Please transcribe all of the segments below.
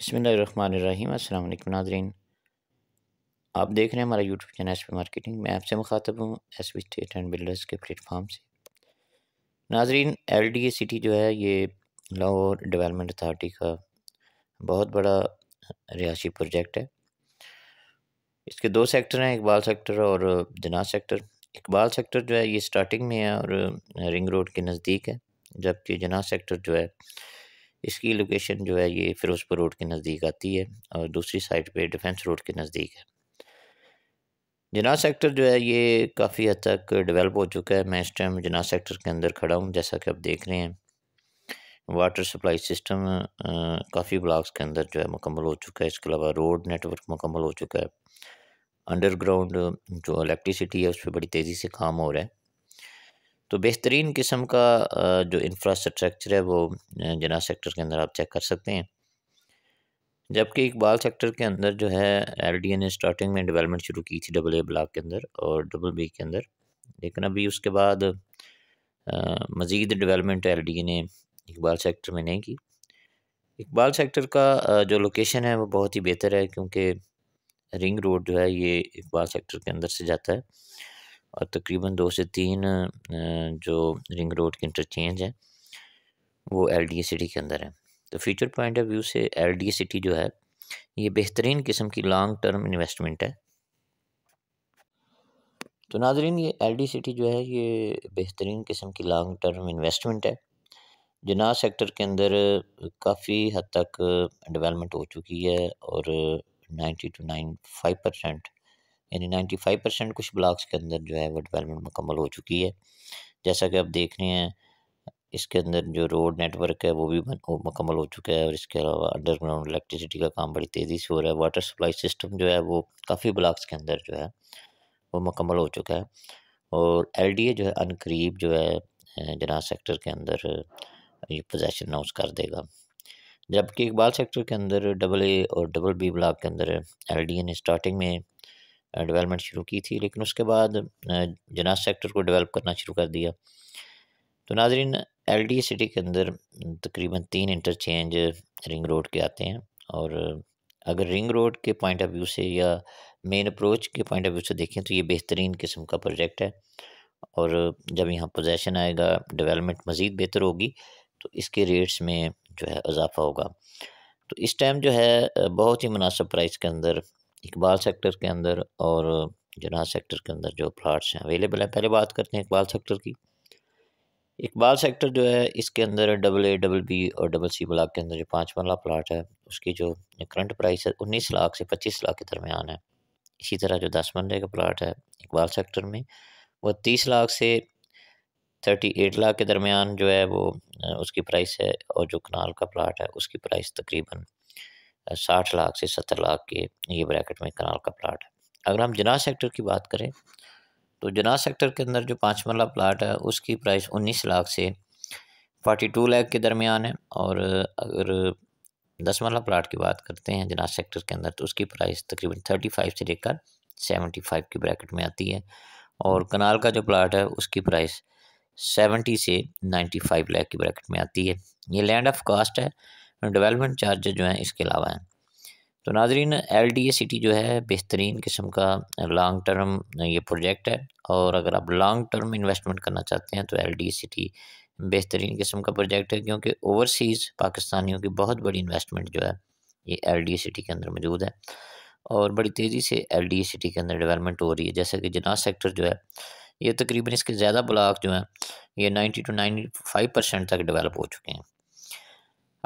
बसमीम अल्लाम नाजरीन आप देख रहे हैं हमारा YouTube channel S P marketing मैं आपसे मुखातब हूँ S P estate and builders के प्लेटफार्म से नाजरीन एल डी ए सिटी जो है ये लाहौर डेवलपमेंट अथार्टी का बहुत बड़ा रिहायशी प्रोजेक्ट है इसके दो सेक्टर हैं इकबाल सेक्टर और दिना सेक्टर इकबाल सेक्टर जो है ये स्टार्टिंग में है और रिंग रोड के नज़दीक है जबकि जना सेक्टर जो है इसकी लोकेशन जो है ये फ़िरोज़पुर रोड के नज़दीक आती है और दूसरी साइड पे डिफेंस रोड के नज़दीक है जना सेक्टर जो है ये काफ़ी हद तक डेवलप हो चुका है मैं इस टाइम जना सेक्टर के अंदर खड़ा हूँ जैसा कि आप देख रहे हैं वाटर सप्लाई सिस्टम काफ़ी ब्लॉक्स के अंदर जो है मुकम्मल हो चुका है इसके अलावा रोड नेटवर्क मुकम्मल हो चुका है अंडरग्राउंड जो इलेक्ट्रिसिटी है उस पर बड़ी तेज़ी से काम हो रहा है तो बेहतरीन किस्म का जो इंफ्रास्ट्रक्चर है वो जना सेक्टर के अंदर आप चेक कर सकते हैं जबकि इकबाल सेक्टर के अंदर जो है एलडीए ने स्टार्टिंग में डेवलपमेंट शुरू की थी डबल ए ब्लाक के अंदर और डबल बी के अंदर लेकिन अभी उसके बाद मज़ीद डेवलपमेंट एल डी ए ने इकबाल सेक्टर में नहीं की इकबाल सेक्टर का जो लोकेशन है वो बहुत ही बेहतर है क्योंकि रिंग रोड जो है ये इकबाल सेक्टर के अंदर से जाता है और तकरीबन दो से तीन जो रिंग रोड के इंटरचेंज हैं वो एल डी ए सिटी के अंदर है तो फ्यूचर पॉइंट ऑफ व्यू से एल डी ए सिटी जो है ये बेहतरीन किस्म की लॉन्ग टर्म इन्वेस्टमेंट है तो नाजरीन ये एल डी सिटी जो है ये बेहतरीन किस्म की लॉन्ग टर्म इन्वेस्टमेंट है जना सेक्टर के अंदर काफ़ी हद तक डेवलपमेंट हो चुकी है और ninety two nine five percent यानी नाइन्टी फाइव परसेंट कुछ ब्लॉक्स के अंदर जो है वो डेवलपमेंट मुकम्मल हो चुकी है जैसा कि आप देख रहे हैं इसके अंदर जो रोड नेटवर्क है वो भी मुकम्मल हो चुका है और इसके अलावा अंडरग्राउंड इलेक्ट्रिसिटी का काम बड़ी तेज़ी से हो रहा है वाटर सप्लाई सिस्टम जो है वो काफ़ी ब्लॉक्स के अंदर जो है वो मुकम्मल हो चुका है और एल डी ए जो है अनकरीब जो है जना सेक्टर के अंदर ये पोजेसन अनाउंस कर देगा जबकि इकबाल सेक्टर के अंदर डबल ए और डबल बी ब्लॉक के अंदर एल डी ए ने स्टार्टिंग में डेवलपमेंट शुरू की थी लेकिन उसके बाद जनाज सेक्टर को डेवलप करना शुरू कर दिया तो नाजरीन एल डी सिटी के अंदर तकरीबन तीन इंटरचेंज रिंग रोड के आते हैं और अगर रिंग रोड के पॉइंट ऑफ व्यू से या मेन अप्रोच के पॉइंट ऑफ व्यू से देखें तो ये बेहतरीन किस्म का प्रोजेक्ट है और जब यहाँ पोजेसन आएगा डेवलपमेंट मज़ीद बेहतर होगी तो इसके रेट्स में जो है इजाफा होगा तो इस टाइम जो है बहुत ही मुनासब प्राइस के अंदर इकबाल सेक्टर के अंदर और जनाज सेक्टर के अंदर जो प्लाट्स हैं अवेलेबल हैं पहले बात करते हैं इकबाल सेक्टर की इकबाल सेक्टर जो है इसके अंदर डबल ए डबल बी और डबल सी ब्लॉक के अंदर जो पाँच मरला प्लाट है उसकी जो करंट प्राइस है उन्नीस लाख से पच्चीस लाख के दरमियान है इसी तरह जो दस मरले का प्लाट है इकबाल सेक्टर में वो तीस लाख से थर्टी एट लाख के दरमियान जो है वो उसकी प्राइस है और जो कनाल का प्लाट है उसकी प्राइस तकरीबन साठ लाख से सत्तर लाख के ये ब्रैकेट में कनाल का प्लाट है अगर हम जना सेक्टर की बात करें तो जना सेक्टर के अंदर जो पाँच मरला प्लाट है उसकी प्राइस उन्नीस लाख से फोर्टी टू लाख के दरमियान है और अगर दस मरला प्लाट की बात करते हैं जना सेक्टर के अंदर तो उसकी प्राइस तकरीबन थर्टी फाइव से लेकर सेवेंटी फाइव की ब्रैकेट में आती है और कनाल का जो प्लाट है उसकी प्राइस सेवेंटी से नाइन्टी फाइव लाख की ब्रैकेट में आती है ये लैंड ऑफ कास्ट है डेवलपमेंट चार्ज जो हैं इसके अलावा हैं तो नाजरीन एल डी ए सिटी जो है बेहतरीन किस्म का लॉन्ग टर्म ये प्रोजेक्ट है और अगर आप लॉन्ग टर्म इन्वेस्टमेंट करना चाहते हैं तो एल डी ए सिटी बेहतरीन किस्म का प्रोजेक्ट है क्योंकि ओवरसीज़ पाकिस्तानियों की बहुत बड़ी इन्वेस्टमेंट जो है ये एल डी ए सिटी के अंदर मौजूद है और बड़ी तेज़ी से एल डी ए सिटी के अंदर डेवलपमेंट हो रही है जैसे कि जनाज सेक्टर जो है ये तकरीबन इसके ज़्यादा ब्लाक जो हैं ये ninety to ninety five percent तक डेवलप हो चुके हैं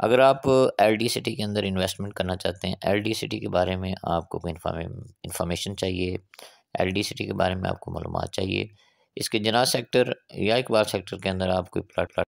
अगर आप एल सिटी के अंदर इन्वेस्टमेंट करना चाहते हैं एल सिटी के बारे में आपको कोई इन्फॉर्मेशन चाहिए एल सिटी के बारे में आपको मालूम चाहिए इसके जना सेक्टर या इकबाल सेक्टर के अंदर आप कोई प्लाट प्लाट